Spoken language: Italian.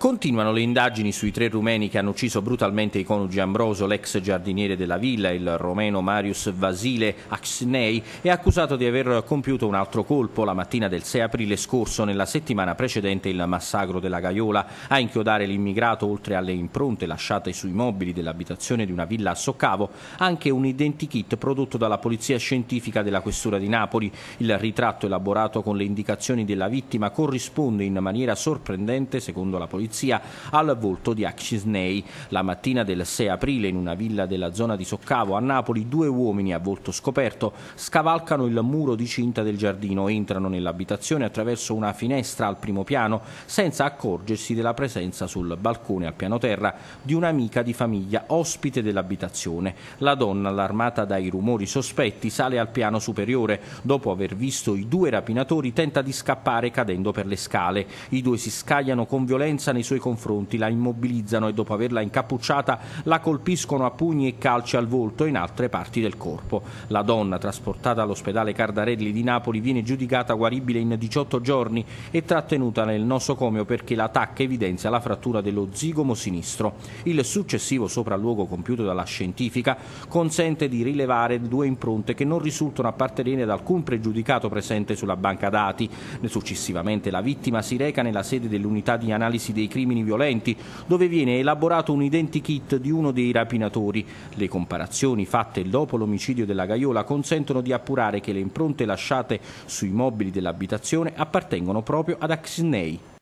Continuano le indagini sui tre rumeni che hanno ucciso brutalmente i coniugi Ambroso, l'ex giardiniere della villa, il romeno Marius Vasile Axnei, e accusato di aver compiuto un altro colpo la mattina del 6 aprile scorso, nella settimana precedente il massacro della Gaiola, a inchiodare l'immigrato, oltre alle impronte lasciate sui mobili dell'abitazione di una villa a Soccavo, anche un identikit prodotto dalla Polizia Scientifica della Questura di Napoli. Il ritratto elaborato con le indicazioni della vittima corrisponde in maniera sorprendente, secondo la Polizia, polizia al volto di Accisnei. La mattina del 6 aprile, in una villa della zona di Soccavo a Napoli, due uomini a volto scoperto scavalcano il muro di cinta del giardino, entrano nell'abitazione attraverso una finestra al primo piano senza accorgersi della presenza sul balcone al piano terra di un'amica di famiglia ospite dell'abitazione. La donna, allarmata dai rumori sospetti, sale al piano superiore. Dopo aver visto i due rapinatori, tenta di scappare cadendo per le scale. I due si scagliano con violenza nel nei suoi confronti, la immobilizzano e dopo averla incappucciata la colpiscono a pugni e calci al volto e in altre parti del corpo. La donna, trasportata all'ospedale Cardarelli di Napoli, viene giudicata guaribile in 18 giorni e trattenuta nel nosocomio perché l'attacco evidenzia la frattura dello zigomo sinistro. Il successivo sopralluogo compiuto dalla scientifica consente di rilevare due impronte che non risultano appartenere ad alcun pregiudicato presente sulla banca dati. Successivamente la vittima si reca nella sede dell'unità di analisi dei crimini violenti, dove viene elaborato un identikit di uno dei rapinatori. Le comparazioni fatte dopo l'omicidio della Gaiola consentono di appurare che le impronte lasciate sui mobili dell'abitazione appartengono proprio ad Axinei.